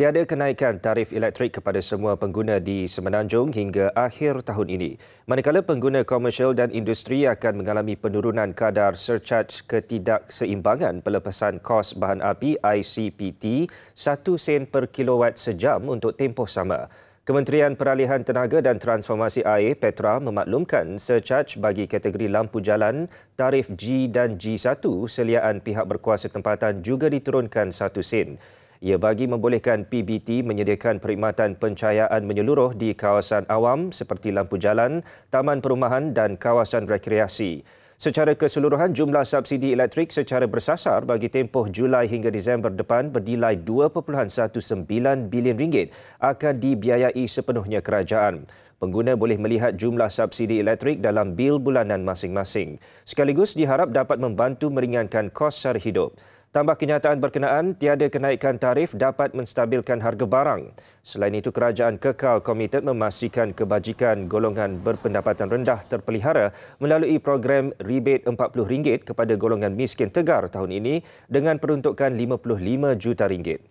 Tiada kenaikan tarif elektrik kepada semua pengguna di Semenanjung hingga akhir tahun ini. Manakala pengguna komersial dan industri akan mengalami penurunan kadar surcharge ketidakseimbangan pelepasan kos bahan api ICPT 1 sen per kilowatt sejam untuk tempoh sama. Kementerian Peralihan Tenaga dan Transformasi Air Petra memaklumkan surcharge bagi kategori lampu jalan tarif G dan G1 seliaan pihak berkuasa tempatan juga diturunkan 1 sen. Ia bagi membolehkan PBT menyediakan perkhidmatan pencahayaan menyeluruh di kawasan awam seperti lampu jalan, taman perumahan dan kawasan rekreasi. Secara keseluruhan, jumlah subsidi elektrik secara bersasar bagi tempoh Julai hingga Disember depan bernilai 2.19 bilion ringgit akan dibiayai sepenuhnya kerajaan. Pengguna boleh melihat jumlah subsidi elektrik dalam bil bulanan masing-masing. Sekaligus diharap dapat membantu meringankan kos sara hidup. Tambah kenyataan berkenaan, tiada kenaikan tarif dapat menstabilkan harga barang. Selain itu, kerajaan kekal komited memastikan kebajikan golongan berpendapatan rendah terpelihara melalui program rebate RM40 kepada golongan miskin tegar tahun ini dengan peruntukan RM55 juta. Ringgit.